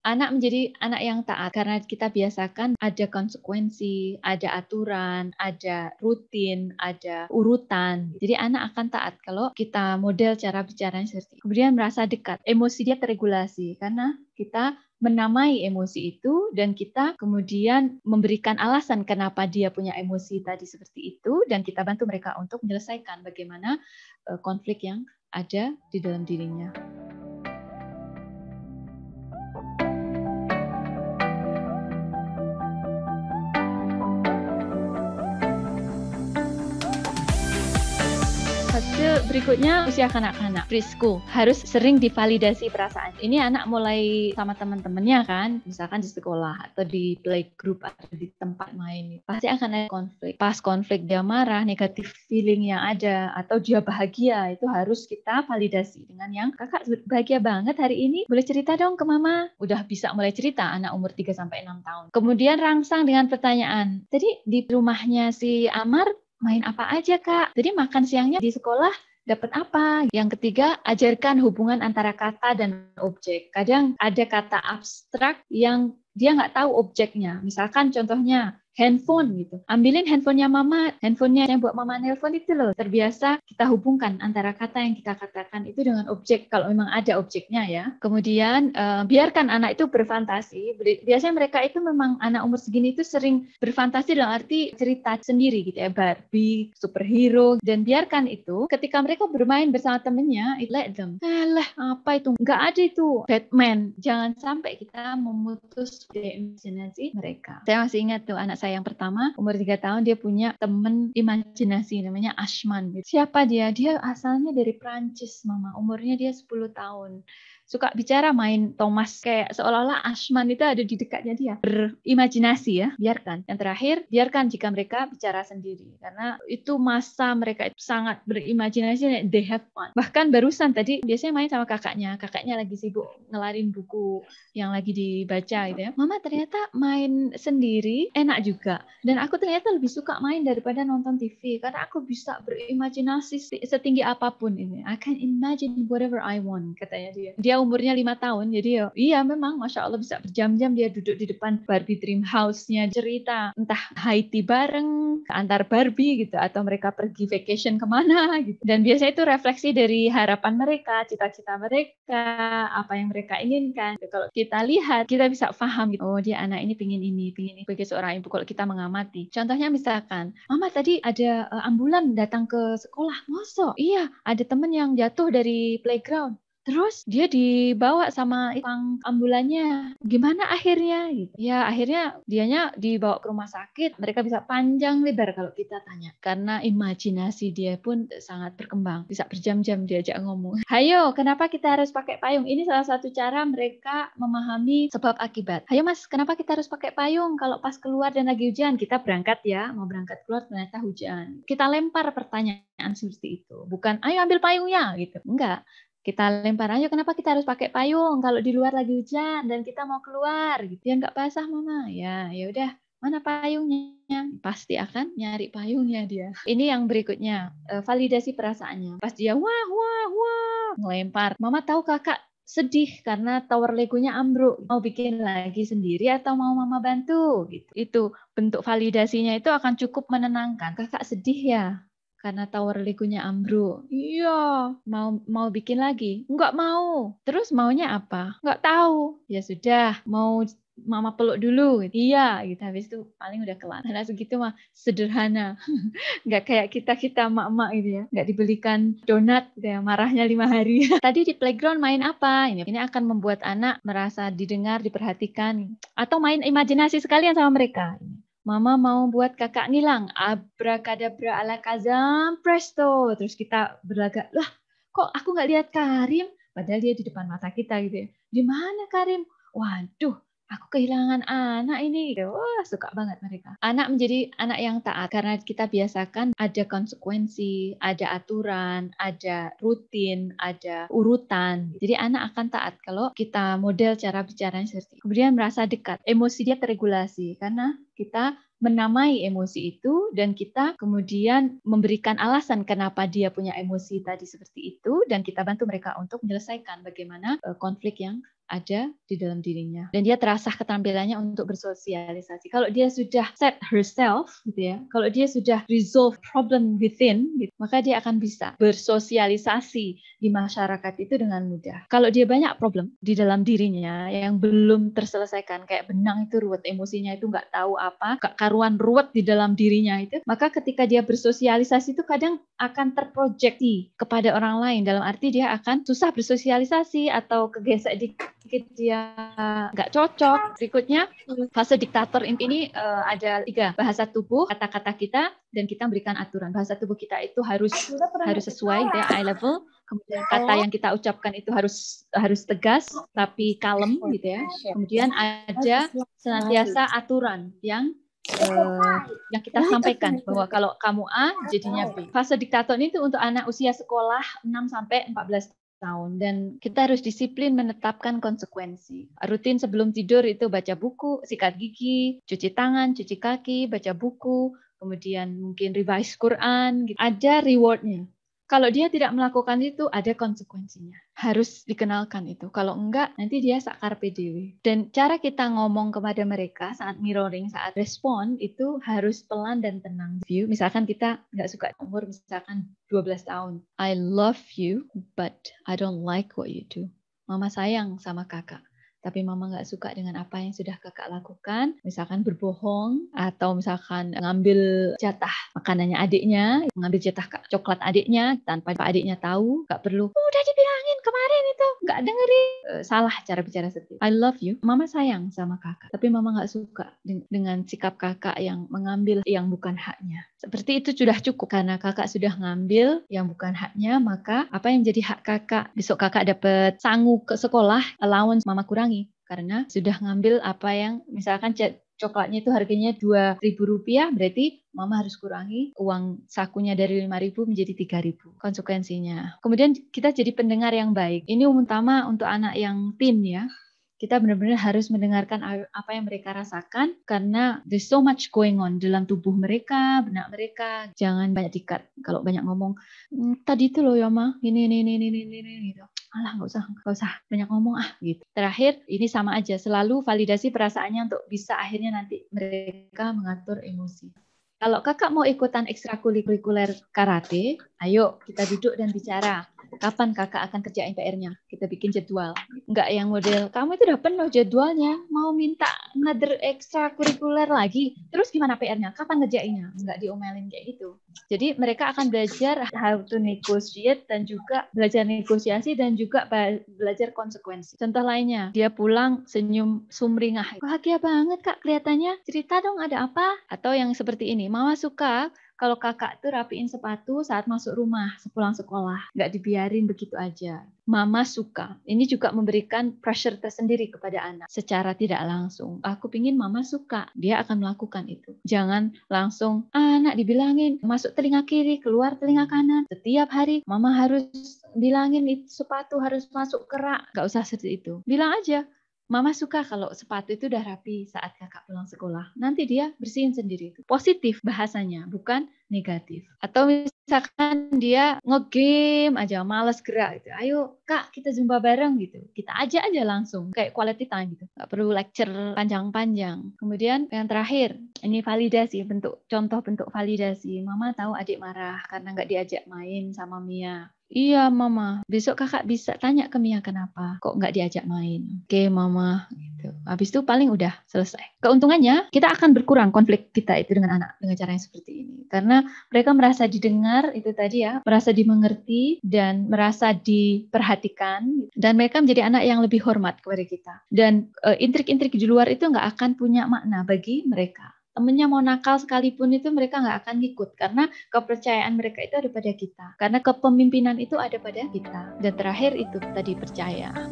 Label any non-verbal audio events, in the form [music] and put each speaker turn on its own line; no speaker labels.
anak menjadi anak yang taat karena kita biasakan ada konsekuensi, ada aturan, ada rutin, ada urutan. Jadi anak akan taat kalau kita model cara bicaranya seperti itu. Kemudian merasa dekat, emosi dia teregulasi karena kita menamai emosi itu dan kita kemudian memberikan alasan kenapa dia punya emosi tadi seperti itu dan kita bantu mereka untuk menyelesaikan bagaimana e, konflik yang ada di dalam dirinya. fase berikutnya usia kanak-kanak, preschool, harus sering divalidasi perasaan. Ini anak mulai sama teman-temannya kan, misalkan di sekolah atau di playgroup atau di tempat main, pasti akan ada konflik. Pas konflik dia marah, negatif feeling yang ada atau dia bahagia, itu harus kita validasi dengan yang kakak bahagia banget hari ini, boleh cerita dong ke mama. Udah bisa mulai cerita anak umur 3 sampai 6 tahun. Kemudian rangsang dengan pertanyaan. Jadi di rumahnya si Amar main apa aja kak. Jadi makan siangnya di sekolah dapat apa? Yang ketiga, ajarkan hubungan antara kata dan objek. Kadang ada kata abstrak yang dia nggak tahu objeknya. Misalkan contohnya, handphone gitu. Ambilin handphonenya mama, handphonenya yang buat mama nelpon itu loh. Terbiasa kita hubungkan antara kata yang kita katakan itu dengan objek kalau memang ada objeknya ya. Kemudian uh, biarkan anak itu berfantasi. Biasanya mereka itu memang anak umur segini itu sering berfantasi dalam arti cerita sendiri gitu ya, Barbie, superhero dan biarkan itu ketika mereka bermain bersama temennya, it let them. Alah, apa itu? Nggak ada itu Batman. Jangan sampai kita memutus imajinasi mereka. Saya masih ingat tuh anak saya yang pertama umur 3 tahun dia punya temen imajinasi namanya Ashman. Gitu. Siapa dia? Dia asalnya dari Prancis, Mama. Umurnya dia 10 tahun suka bicara main Thomas kayak seolah-olah Ashman itu ada di dekatnya dia berimajinasi ya biarkan yang terakhir biarkan jika mereka bicara sendiri karena itu masa mereka itu sangat berimajinasi they have fun bahkan barusan tadi biasanya main sama kakaknya kakaknya lagi sibuk ngelarin buku yang lagi dibaca gitu ya mama ternyata main sendiri enak juga dan aku ternyata lebih suka main daripada nonton TV karena aku bisa berimajinasi setinggi apapun ini I can imagine whatever I want katanya dia dia umurnya lima tahun, jadi ya, iya memang Masya Allah bisa berjam-jam dia duduk di depan Barbie Dream House-nya cerita, entah Haiti bareng, antar Barbie gitu, atau mereka pergi vacation kemana [laughs] gitu. Dan biasanya itu refleksi dari harapan mereka, cita-cita mereka, apa yang mereka inginkan. Gitu. Kalau kita lihat, kita bisa paham gitu, oh dia anak ini pingin ini, pingin ini, Bagi seorang ibu kalau kita mengamati. Contohnya misalkan, Mama tadi ada eh, ambulan datang ke sekolah, mosok? Iya, ada temen yang jatuh dari playground. Terus dia dibawa sama pang ambulannya. Gimana akhirnya? Ya akhirnya dianya dibawa ke rumah sakit. Mereka bisa panjang lebar kalau kita tanya. Karena imajinasi dia pun sangat berkembang. Bisa berjam-jam diajak ngomong. Hayo, kenapa kita harus pakai payung? Ini salah satu cara mereka memahami sebab akibat. Hayo mas, kenapa kita harus pakai payung? Kalau pas keluar dan lagi hujan, kita berangkat ya. Mau berangkat keluar ternyata hujan. Kita lempar pertanyaan seperti itu. Bukan, ayo ambil payungnya gitu. Enggak kita lempar aja. kenapa kita harus pakai payung kalau di luar lagi hujan dan kita mau keluar gitu ya nggak basah mama ya ya udah mana payungnya pasti akan nyari payungnya dia ini yang berikutnya eh, validasi perasaannya pas dia wah wah wah ngelempar mama tahu kakak sedih karena tower legonya ambruk mau bikin lagi sendiri atau mau mama bantu gitu itu bentuk validasinya itu akan cukup menenangkan kakak sedih ya karena tower ligunya ambruk. Iya, mau mau bikin lagi? Enggak mau. Terus maunya apa? Enggak tahu. Ya sudah, mau mama peluk dulu iya gitu habis itu paling udah kelar karena segitu mah sederhana Enggak [laughs] kayak kita kita mak mak gitu ya Enggak dibelikan donat gitu ya marahnya lima hari [laughs] tadi di playground main apa ini ini akan membuat anak merasa didengar diperhatikan atau main imajinasi sekalian sama mereka Mama mau buat kakak ngilang, abrakadabra ala kazam, presto. Terus kita berlagak, lah kok aku nggak lihat Karim? Padahal dia di depan mata kita gitu ya. Di mana Karim? Waduh, aku kehilangan anak ini Wah, suka banget mereka. Anak menjadi anak yang taat karena kita biasakan ada konsekuensi, ada aturan, ada rutin, ada urutan. Jadi anak akan taat kalau kita model cara bicaranya seperti itu. Kemudian merasa dekat, emosi dia teregulasi karena kita menamai emosi itu dan kita kemudian memberikan alasan kenapa dia punya emosi tadi seperti itu dan kita bantu mereka untuk menyelesaikan bagaimana e, konflik yang ada di dalam dirinya dan dia terasa keterampilannya untuk bersosialisasi. Kalau dia sudah set herself gitu ya, kalau dia sudah resolve problem within gitu, maka dia akan bisa bersosialisasi di masyarakat itu dengan mudah. Kalau dia banyak problem di dalam dirinya yang belum terselesaikan kayak benang itu ruwet, emosinya itu nggak tahu apa, karuan ruwet di dalam dirinya itu, maka ketika dia bersosialisasi itu kadang akan terprojeksi kepada orang lain dalam arti dia akan susah bersosialisasi atau kegesek di sedikit dia nggak cocok. Berikutnya fase diktator ini uh, ada tiga bahasa tubuh, kata-kata kita, dan kita memberikan aturan. Bahasa tubuh kita itu harus harus sesuai dengan eye level. Kemudian oh. kata yang kita ucapkan itu harus harus tegas tapi kalem gitu ya. Kemudian ada senantiasa aturan yang Uh, yang kita sampaikan bahwa kalau kamu A jadinya B. Fase diktator ini itu untuk anak usia sekolah 6 sampai 14 tahun dan kita harus disiplin menetapkan konsekuensi. Rutin sebelum tidur itu baca buku, sikat gigi, cuci tangan, cuci kaki, baca buku, kemudian mungkin revise Quran, gitu. ada rewardnya kalau dia tidak melakukan itu ada konsekuensinya. Harus dikenalkan itu. Kalau enggak nanti dia sakar PDW. Dan cara kita ngomong kepada mereka saat mirroring, saat respon itu harus pelan dan tenang. View, misalkan kita nggak suka umur misalkan 12 tahun. I love you but I don't like what you do. Mama sayang sama kakak tapi mama nggak suka dengan apa yang sudah kakak lakukan, misalkan berbohong atau misalkan ngambil jatah makanannya adiknya, ngambil jatah coklat adiknya tanpa adiknya tahu, nggak perlu. Udah di suka dengerin eh, salah cara bicara sedih. I love you. Mama sayang sama kakak, tapi mama nggak suka dengan sikap kakak yang mengambil yang bukan haknya. Seperti itu sudah cukup karena kakak sudah ngambil yang bukan haknya, maka apa yang jadi hak kakak? Besok kakak dapat sanggup ke sekolah, allowance mama kurangi karena sudah ngambil apa yang misalkan coklatnya itu harganya dua ribu rupiah, berarti mama harus kurangi uang sakunya dari lima ribu menjadi tiga ribu. konsekuensinya. Kemudian kita jadi pendengar yang baik. Ini utama untuk anak yang tim ya kita benar-benar harus mendengarkan apa yang mereka rasakan karena there's so much going on dalam tubuh mereka, benak mereka. Jangan banyak dikat. Kalau banyak ngomong, hmm, tadi itu loh ya ma, ini ini ini ini ini gitu. Alah nggak usah nggak usah banyak ngomong ah gitu. Terakhir ini sama aja selalu validasi perasaannya untuk bisa akhirnya nanti mereka mengatur emosi. Kalau kakak mau ikutan ekstrakurikuler karate, ayo kita duduk dan bicara kapan kakak akan kerjain PR-nya kita bikin jadwal Enggak yang model kamu itu udah penuh jadwalnya mau minta another ekstra kurikuler lagi terus gimana PR-nya kapan ngerjainnya Enggak diomelin kayak gitu jadi mereka akan belajar how to negotiate dan juga belajar negosiasi dan juga belajar konsekuensi contoh lainnya dia pulang senyum sumringah bahagia banget kak kelihatannya cerita dong ada apa atau yang seperti ini mama suka kalau kakak tuh rapiin sepatu saat masuk rumah sepulang sekolah, nggak dibiarin begitu aja. Mama suka. Ini juga memberikan pressure tersendiri kepada anak secara tidak langsung. Aku pingin mama suka, dia akan melakukan itu. Jangan langsung ah, anak dibilangin masuk telinga kiri, keluar telinga kanan. Setiap hari mama harus bilangin itu sepatu harus masuk kerak. Nggak usah seperti itu. Bilang aja, Mama suka kalau sepatu itu udah rapi saat kakak pulang sekolah. Nanti dia bersihin sendiri. Positif bahasanya, bukan negatif. Atau misalkan dia nge-game aja, males gerak gitu. Ayo kak kita jumpa bareng gitu. Kita aja aja langsung kayak quality time gitu. Gak perlu lecture panjang-panjang. Kemudian yang terakhir, ini validasi bentuk contoh bentuk validasi. Mama tahu adik marah karena gak diajak main sama Mia Iya mama, besok kakak bisa tanya ke Mia kenapa kok nggak diajak main. Oke mama, gitu. Habis itu paling udah selesai. Keuntungannya kita akan berkurang konflik kita itu dengan anak dengan cara yang seperti ini. Karena mereka merasa didengar itu tadi ya, merasa dimengerti dan merasa diperhatikan dan mereka menjadi anak yang lebih hormat kepada kita. Dan intrik eh, intrik-intrik di luar itu nggak akan punya makna bagi mereka temennya mau nakal sekalipun itu mereka nggak akan ngikut karena kepercayaan mereka itu ada pada kita karena kepemimpinan itu ada pada kita dan terakhir itu tadi percaya.